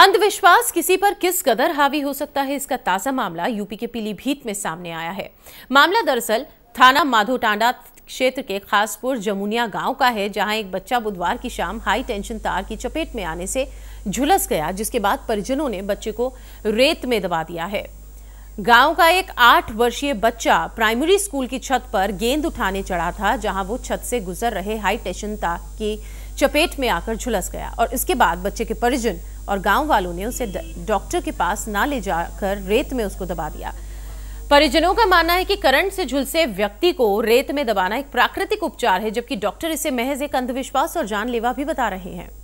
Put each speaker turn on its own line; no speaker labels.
अंधविश्वास किसी पर किस कदर हावी हो सकता है इसका ताजा मामला यूपी के पीलीभीत में सामने आया है मामला दरअसल थाना माधोटांडा क्षेत्र के खासपुर जमुनिया गांव का है जहां एक बच्चा बुधवार की शाम हाई टेंशन तार की चपेट में आने से झुलस गया जिसके बाद परिजनों ने बच्चे को रेत में दबा दिया है गांव का एक आठ वर्षीय बच्चा प्राइमरी स्कूल की छत पर गेंद उठाने चढ़ा था जहां वो छत से गुजर रहे हाई टेंशन तार की चपेट में आकर झुलस गया और इसके बाद बच्चे के परिजन और गांव वालों ने उसे डॉक्टर के पास ना ले जाकर रेत में उसको दबा दिया परिजनों का मानना है कि करंट से झुलसे व्यक्ति को रेत में दबाना एक प्राकृतिक उपचार है जबकि डॉक्टर इसे महज एक अंधविश्वास और जानलेवा भी बता रहे हैं